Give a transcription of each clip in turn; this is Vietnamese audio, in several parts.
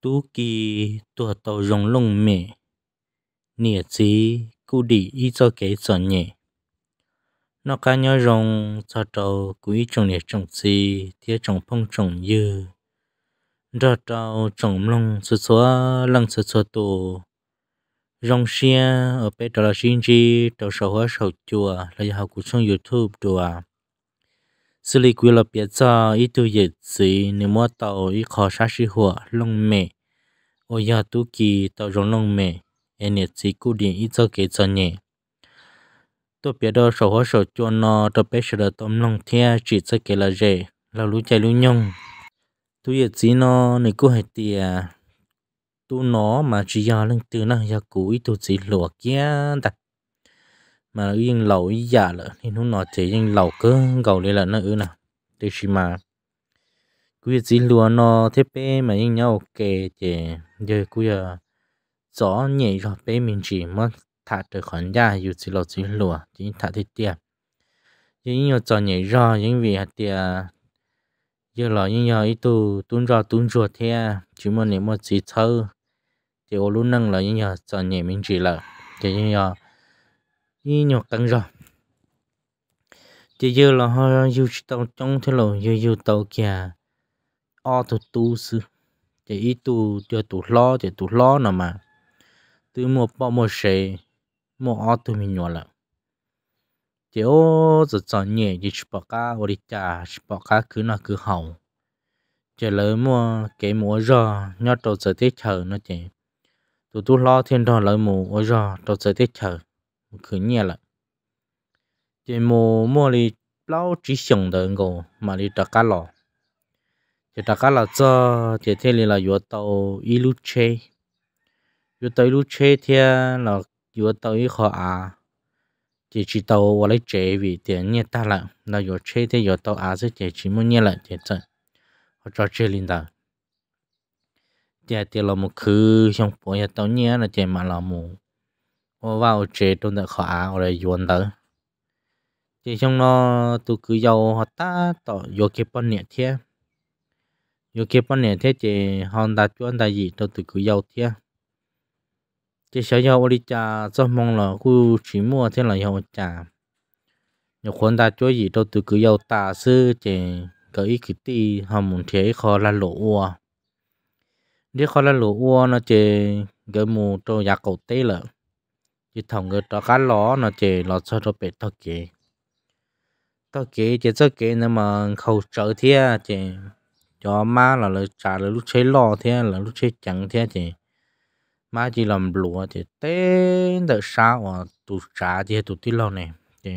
tu kỳ tu tàu rong lông mẹ nịa chí cụ đi ý cho cái cho nhẹ nó cá nhau rong cho tàu cụ trồng nịa trồng chí thiết trồng phong trồng dư ra tàu trồng lông sơ xóa lăng sơ xóa tù rong xia ở bên tàu là xin chi tàu sầu hóa sầu chùa là học cuộc sống youtube chùa xử lý quy lập biệt cho ít tu dịch sĩ nếu mua tàu ít khó sát sĩ hùa lông mẹ ô ya tu kỳ tàu rong lông mẹ em nhiệt sĩ cụ điện ít cho kế cho nhẹ tôi biết đâu sổ hóa sổ cho nó tôi biết sửa tôm lông thea chỉ cho kế là dễ là lũ chạy lũ nhông tu dịch sĩ nó nếu cụ hệ tìa tu nó mà chỉ ya lên từ nó ya cũ ít tu sĩ lụa kia đặt mà yên lẩu giả lợ thì nó nói chỉ yên lẩu cơ gầu lên là nó ư nào để chỉ mà cứ chỉ lúa nó thế bé mà yên nhau kề chè giờ cứ giờ gió nhẹ rồi bé mình chỉ mà thả được khoản ra dù chỉ lẩu chỉ lúa chỉ thả thế tiền nhưng yên gió nhẹ ra, nhưng vì hạt tiền giờ là yên nhau ít tu tuôn ra tuôn ra thế à, chỉ muốn niệm một chỉ thơ thì ô lúc năng là yên gió nhẹ mình chỉ là thì yên nhau đi nhọt tận rồi chỉ giờ là họ dư tàu trong thế lộ dư dư tàu kia, o tu tu sư chỉ ý tu cho tu lo chỉ tu lo nào mà từ một bao một xe một o tu mình nhỏ là chỉ ô giờ chọn nhẹ chỉ chụp cá ở đi chỉ chụp cá cứ là cứ hỏng chỉ lấy mua cái mua giờ nhớ đầu giờ tiết chờ nó chỉ tu tu lo thiên thọ lấy mua giờ đầu giờ tiết chờ 可念了。这默默的老只想的我，嘛里打卡了，这打卡了这这天里了越到一路车，越到一路车天了越到一号啊，这知道我来这位点念大了，那越车天越到啊这这寂寞念了这这，我找这里的。这这老母去想朋友到念了，这嘛老母。vào chế trôn đã khóa ở đây yuan tới trong nó tôi cứ giàu họ ta tỏ vô cái bọn nhẹ thế vô cái bọn nhẹ thế chỉ hòn ta chuyên ta gì tôi tôi cứ giàu thế chỉ sợ giàu đi trả do mong là cứ chỉ mua thế là giàu trả ta chơi gì tôi cứ có ý cứ ti họ muốn thế khó là lỗ ua đi khó là lỗ nó chỉ cái mù trâu giá cầu tê lợn chỉ thằng người đó cá ló nó chỉ ló cho nó bị tao kì tao kì chỉ cho kì nhưng mà khẩu trợ thế chỉ cho má là lỡ trả là lúc chế lò thế là lúc chế chẳng thế chỉ má chỉ làm lúa chỉ tên đợi sao mà tụ trả thì tụ tí lò này chỉ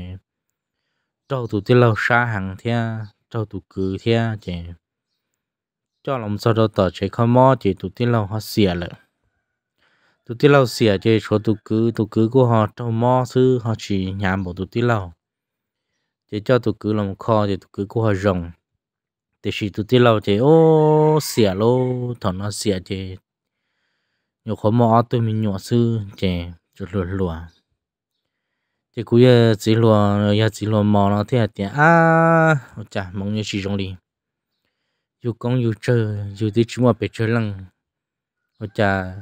trâu tụ tí lò xa hàng thế trâu tụ cứ thế chỉ cho làm sao đó tờ chế khó mò chỉ tụ tí lò họ xỉa lại tụi tí lâu xìa chơi số tụi cứ tụi cứ của họ trong mò sư họ chỉ nhà một tụi tí lâu chỉ cho tụi cứ làm kho thì tụi cứ của họ rồng thì chỉ tụi lâu chơi ô xìa lô thằng nó xìa chơi nhiều khó mò tôi mình nhỏ sư chơi chuột lùa lùa chỉ cú giờ chỉ lùa giờ chỉ lùa mò nó thế thì à chả mong như chỉ rồng đi dù công dù chơi dù tí chúng mà bị chơi lăng chả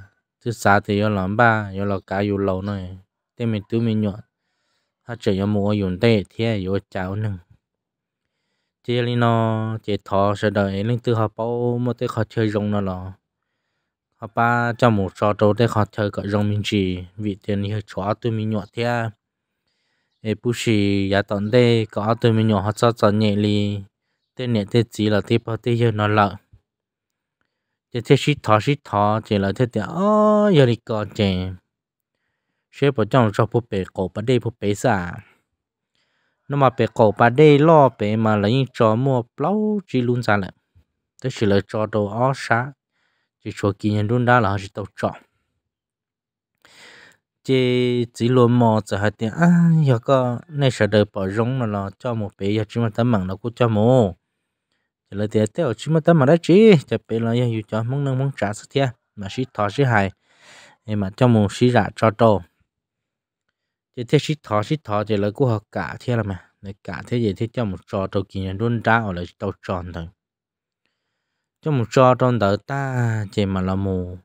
thứ xa thì yo làm ba yo là cá yo lâu này tên mình tứ mình nhọn ha chỉ yo mua dùng tê thế yo cháo nưng chỉ là nó chỉ thò sẽ đợi linh tư họ bao một cái khó chơi rong nó lọ họ ba cho một trò trâu để khó chơi cả rong mình chỉ vì tiền như chó tụi mình nhọn thế ấy bù xì giá tận đây có tụi mình nhọn họ cho cho nhẹ li tên nhẹ tên chỉ là tiếp họ tiếp nó lợn chỉ thế xí thọ xí thọ chỉ là thế thì ó đi có chỉ sẽ bỏ trong rau búp bê cổ bà đây búp bê sa mà bê cổ bà đây lo bê mà lấy cho mua lâu chỉ luôn ra lại là cho đồ ó sa chỉ cho kỹ nhân luôn đó là họ chỉ tàu chỉ chỉ luôn mò giờ hết thì à giờ có nên sẽ đợi bỏ rong là cho chỉ mà tấm bằng nó cũng cho là thì thế ở chúng ta mà đã chỉ cho bé là yêu cho mong nâng mong trả sự thế mà sĩ thọ sĩ hài em mà cho một sĩ giả cho đồ thế thế sĩ thọ sĩ thọ thì là cũng học cả thế là mà để cả thế gì thế cho một trò đầu kỳ nhân luôn ra ở lại đầu tròn thôi cho một trò tròn đỡ ta chỉ mà là mù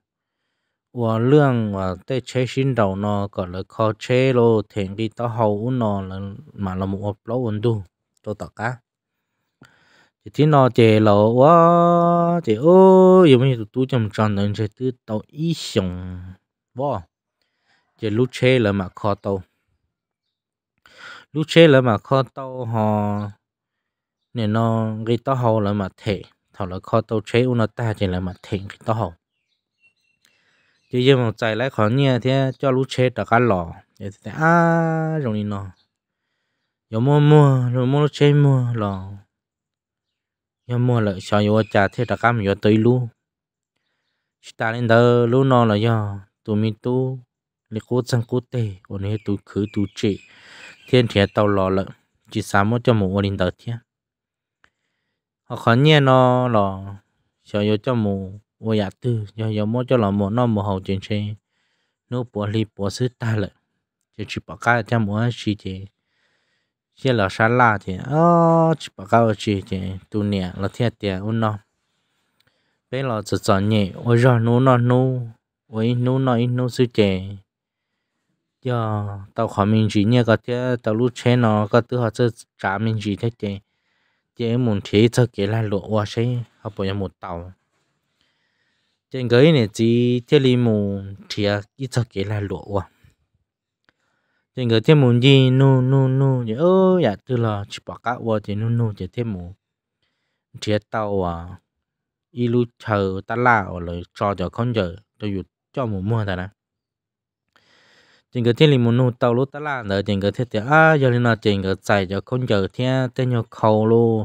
và lương và tê chế xin đầu nó gọi là khó chế lô thiện đi tao hậu nó là mà là một lâu ổn tu tôi tỏ cá thì thế nó chè lộ quá chè ô giờ mình tụt tụt trong tròn nên chè tụt tàu ý sùng vó chè lúc chè là mà kho tàu lúc chè là mà kho tàu họ nên nó cái tàu họ là mà thể thảo là kho tàu chè u nó ta chỉ là mà thể cái tàu họ. chứ giờ mà chạy lại khó nhẹ thế cho lúc chè đã cá lò thì à rồi nó giờ mua mua rồi mua lúc chè mua lò yo mua là sao yo trả thế ta cam yo tới lu ta lên đó lu nó là yo tụi mi tu lấy cố sang cố tê ôn hết tụi khứ tụi chị thiên thiệt tàu lò lợn chỉ sám một cho mù ôn lên đó thiên họ khó nhẹ nó là sao yo cho mù ô dạ tư yo yo mua cho là mù nó mù hậu trên xe nó bỏ đi bỏ xứ ta lợn chỉ chỉ bỏ cá cho mù chỉ chỉ chia lò sa la thì ô chỉ bảo cao chỉ thì tu nè là thiệt tiền ôn nó bây lò tự cho nhẹ ôi giờ nô nó nô ôi nô nó ít nô sư chè giờ tao khỏi mình chỉ nhẹ cái thế tao lúc chế nó cái thứ họ sẽ trả mình chỉ thế chè chè muốn thế cho cái là lộ qua sẽ họ bảo một tàu trên cái này chỉ thế li muốn thì ít cho cái là lộ qua chỉ cái thêm muốn gì nu nu nu nhớ ơ dạ từ là chỉ bỏ cả vợ thì nu nu chỉ thêm muốn chia tàu à ít lúc chờ ta la ở lời cho cho con giờ cho dù cho một mua thật nè chỉ người thêm muốn nu tàu lúc ta la nữa chỉ cái thêm thì à giờ thì là chỉ cái chạy cho con giờ thế thế nhau khâu luôn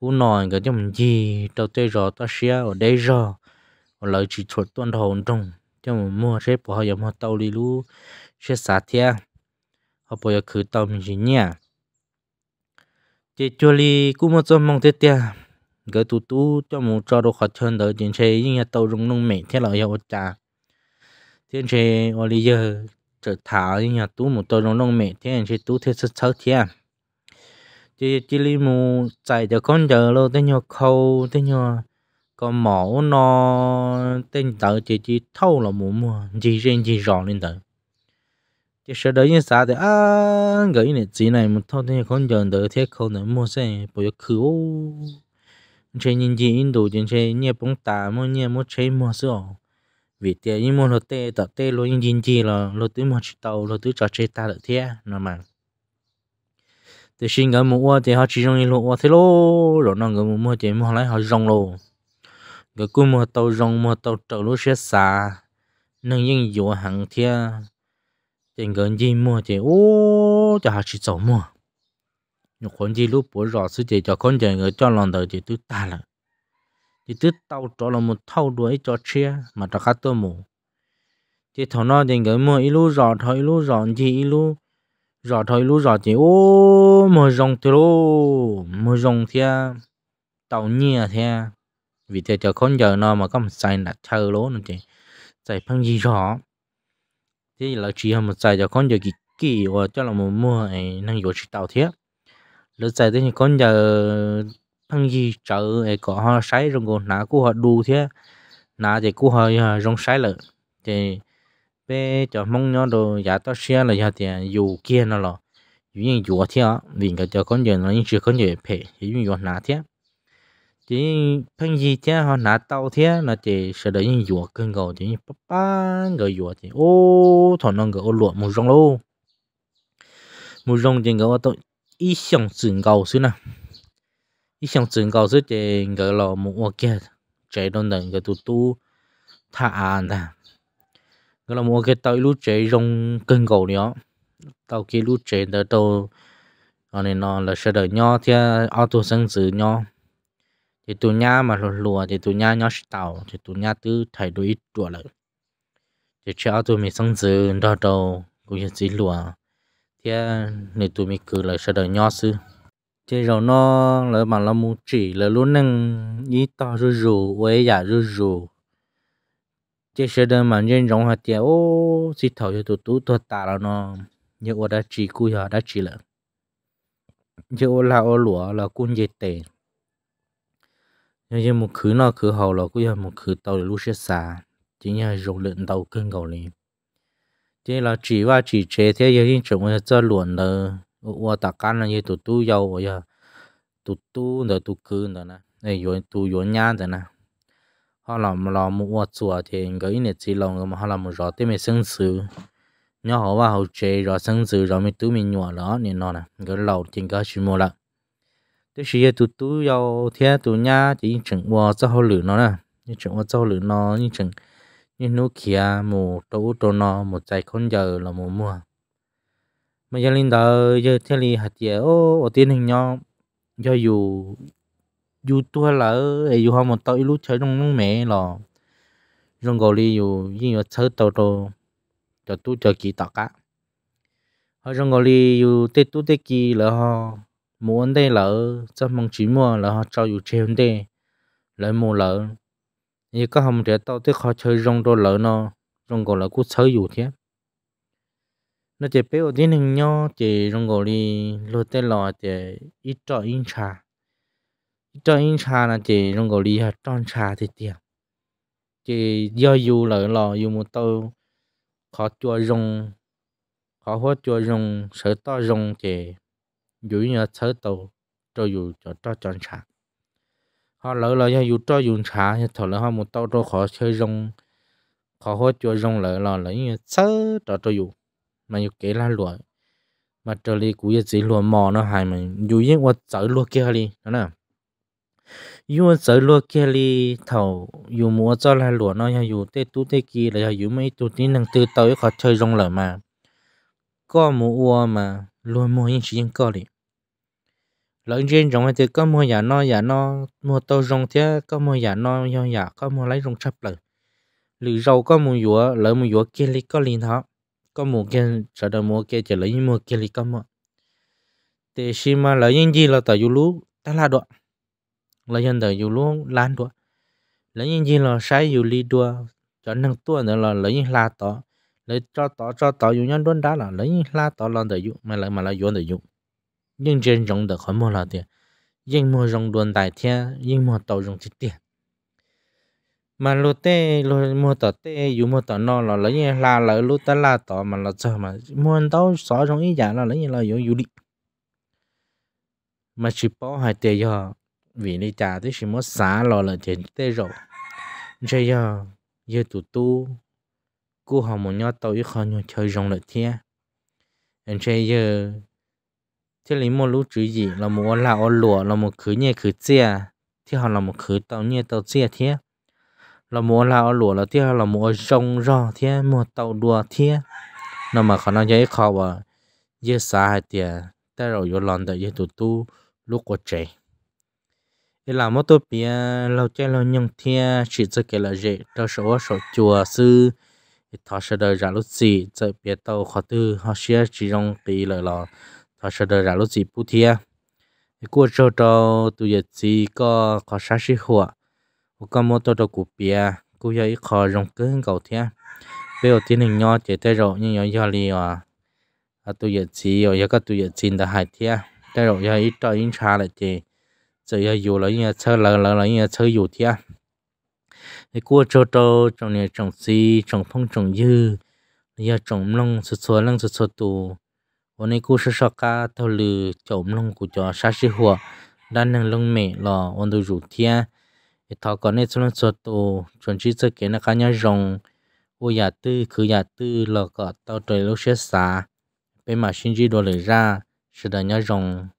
u nói cái chấm gì đầu tiên rồi ta xia ở đây ở lại chỉ chuột tuân hồn trong cho một mua xếp họ giờ mua tàu đi luôn xếp sát thiệt họ bây giờ khử tàu mình xin nhá chỉ cho li cũng một trong mong tết tia cái tụ tụ cho một cho đồ khát chân đỡ chuyện chế như tàu rung nông mẹ thế là yêu cha chuyện chế ở lý giờ trở thảo như tú một tàu rung nông mẹ thế chế tú thế sức sáu thiên chỉ chỉ li mù chạy cho con giờ lo tên nhau khâu tên nhau còn mỏ nó tên tờ chỉ chỉ thâu là mù mù chỉ riêng chỉ rõ lên tờ chỉ sợ đấy như sao thì à gửi này chỉ này một thôi thì không dần đỡ thế không nữa mua xe bây giờ cứ chơi nhìn gì in đồ chơi chơi nhẹ bóng tà mà nhẹ mà chơi mà sữa vì thế như mà nó tê tập tê luôn nhìn gì là lo tứ mua tàu lo tứ trò chơi ta được thế nó mà thì xin cái mua thì họ chỉ trong những thế lô rồi nó người mua chỉ mua lại họ rong lô người cứ mua tàu rong mua tàu trở lúa xe xà nên những dụ hàng thiên tiền gần gì mua thì ô cho họ chỉ 走 mua nhưng còn gì lúc bữa rõ sự chỉ cho con trẻ người cho lòng đời thì tôi ta là thì tôi tao cho là một thâu đuổi cho chia mà cho khác tôi mù thì thằng nó tiền gần mua ít lúc rõ thôi lúc rõ gì ít lúc rõ thôi lúc rõ chỉ, ô mà rồng thì lô mà rồng thì tàu nhia thì vì thế cho con giờ nó mà có một sai là chơi lố nữa chị chạy phân gì rõ thế là chỉ hầm một cho con giờ kỳ kỳ và cho là một mua ấy năng yếu chỉ tàu thế lúc dài thì con giờ thằng gì chợ ấy có họ sấy rồi còn nã của họ đu thế nã thì của họ rong sấy lợ thì bé cho mong nhau đồ giả tao xe là giờ thì dù kia nó là dù như dù thế vì cái cho con giờ nó như chưa con giờ phải dù như nã thế chỉ phân gì chứ họ nã tàu thế là chỉ sợ đấy những dùa cưng gầu chỉ ba bá người dùa chỉ ô thằng nó người ô lụa mù rong lô mù rong chỉ người tôi ít xong sừng gầu xứ nè ít xong sừng gầu xứ chỉ người lò mù ô kia chạy đông đằng người tu tu thả à an ta người lò mù ô kia tàu lúc chạy rong cưng gầu nữa tàu kia lúc chạy tới tàu anh này nó là sợ đấy nhau thế auto sinh sự nhau thì tụi nhà mà lùa lùa thì tụi nhà nhớ tàu thì tụi nhà cứ thay đổi ít tuổi lại thì cho tụi mình sống dư đo đầu cũng như chỉ lùa thì nên tụi mình cứ lại sẽ đợi nhớ sư chỉ rồi nó là mà là mu chỉ là luôn năng ý to rù rù quế giả rù rù chỉ sẽ đợi mà nhân rộng hạt tiệt ô xịt thầu cho tụi tú thuật tà là nó như ô đã chỉ cùi họ đã chỉ là như ô là ô lúa là cùi dệt tiền nhưng giờ một khứ nó khứ hậu là cũng giờ một khứ tàu để lúc xe xa chỉ nhờ dùng lượng tàu cân cầu liền chỉ là chỉ và chỉ chế thế giờ những chuyện mà cho luận là qua tạc căn là như tụt tu yêu bây giờ tụt tu rồi tụt khứ rồi nè này rồi tụt rồi nhá rồi nè họ làm làm một quả chùa thì cái này chỉ làm mà họ làm một rõ tên mình sinh sự nhớ họ vào hậu chế rồi sinh sự rồi mới tứ mình nhỏ đó nên nó nè cái lầu trên cái chuyện mua lại tôi chỉ tụ tụ yêu thế tụ nhá chỉ chừng qua cho họ lử nó nè như chừng qua cho lử nó như chừng như nô kia một tụ tụ nó một chạy con giờ là một mua mà giờ lên đó giờ thế li hạt dẻ ô ở tiền hình nhau giờ dù dù tua là ấy dù họ một tàu lúc chơi trong nước mẹ là trong gò li dù như là chơi tàu tàu cho tu cho kỳ tọt cả họ trong gò li dù tết tu tết kỳ là họ mua ăn đây lỡ cho mong chỉ mua là họ cho dù chơi đây lỡ mua lỡ như các hầm trẻ tao tiếc họ chơi rong đồ lỡ nó rong gọi là cú chơi dù thế nó chỉ biết ở tiếng hình nhau chỉ rong gọi đi lỡ tên lò chỉ ít cho in trà ít cho in trà là chỉ rong gọi đi hạt tròn trà thì tiền chỉ do dù lỡ lò dù một tao khó chua rong khó hóa chua rong sợ to rong chỉ dù như thở tàu cho dù cho cho chọn sạc họ lỡ là do dù cho dù sạc thở là họ một tàu cho khó chơi rong khó hốt cho rong lỡ là lỡ như thở cho cho dù mà dù kể là lụa mà trở lại cũng như chỉ lụa mò nó hay mà dù như qua chở lụa kia đi đó nè dù chở lụa kia đi thầu dù mua cho là lụa nó ya dù tê tu tê kia là dù mấy tu tí năng tư tới họ chơi rong lỡ mà có mua mà luôn mua những chuyện có đi lợn trên rồng thì có mua nhà no nhà no mua tô rồng thế, có mua nhà no nhà nhà có mua lấy rồng chắp lợn lì rau có mua dúa lợn mua dúa kia lấy có liền thọ có mua kia sợ đầu mua kia chỉ lấy mua kia lấy có mua thế khi mà lợn những gì là tờ dù lú ta là đoạn lợn nhân tờ dù lú lan đoạn lợn những gì là sai dù li đua cho năng tua nữa là lợn những là tỏ lấy cho tỏ cho tỏ dùng nhân đốn đá là lấy la tỏ lon để dùng mà lại mà lại dùng để dùng nhưng trên rộng được khỏi mua là tiền nhưng mua rộng đồn đại thiên nhưng mua tàu rộng chỉ tiền mà lô tê lô mua tỏ tê dù mua tỏ no là lấy la là lô ta la tỏ mà là cho mà mua anh tàu xóa trong ý giả là lấy như là dùng dù đi mà chỉ bỏ hai tê do vì đi trả thì chỉ mua xả lò là tiền tê rồi chơi giờ giờ tụt tu cú họ một nhau tàu ít khó nhau chơi rong lại thế anh chơi giờ thế lý một lúc chữ gì là một là ô lụa là một khứ nhẹ khứ chia à? thì họ là một khứ tàu nhẹ tàu chia thế là một là ô lụa là thế là một rong rò thế một tàu đùa thế nó mà khả năng dễ khó và dễ xa hay tiền ta rồi vô lòn tại dễ tụt tu lúc qua chạy thế là một tôi bia lâu chơi lâu nhung thế chỉ cho cái là dễ cho số số chùa sư thọ sơ đời ra lúc gì giờ biết tàu khó tư họ sẽ chỉ trong kỳ lời lò thọ sơ đời ra lúc gì bút thia cua cho cho tụ dịch gì có khó sát sĩ hùa có mô tô đồ cụ bia cú giờ ít khó rong cứng cầu thia bây giờ tiến hình nho chế tay rồi nhưng nhỏ do li à à tụ dịch gì rồi giờ có tụ dịch gì đã hại thia tay rồi giờ ít cho ít trà lại chế giờ giờ dù lấy chơi lờ lờ lấy nhà chơi dù thia cái cua cho to trồng này trồng xi trồng phong trồng dư giờ trồng lông sụt sùa lông sụt sùa tù hôm nay cua sơ sọ cá thâu lừ trồng lông của chó sát sĩ hùa đan năng lông mẹ lò ôn đồ rủ thia thì thọ có nên xuống sụt tù chuẩn chỉ sơ kế là cá nhau rồng ô nhà tư cứ nhà tư lò có tao trời lúc sẽ xả bên mà xin chỉ đồ lấy ra sự đã nhau rồng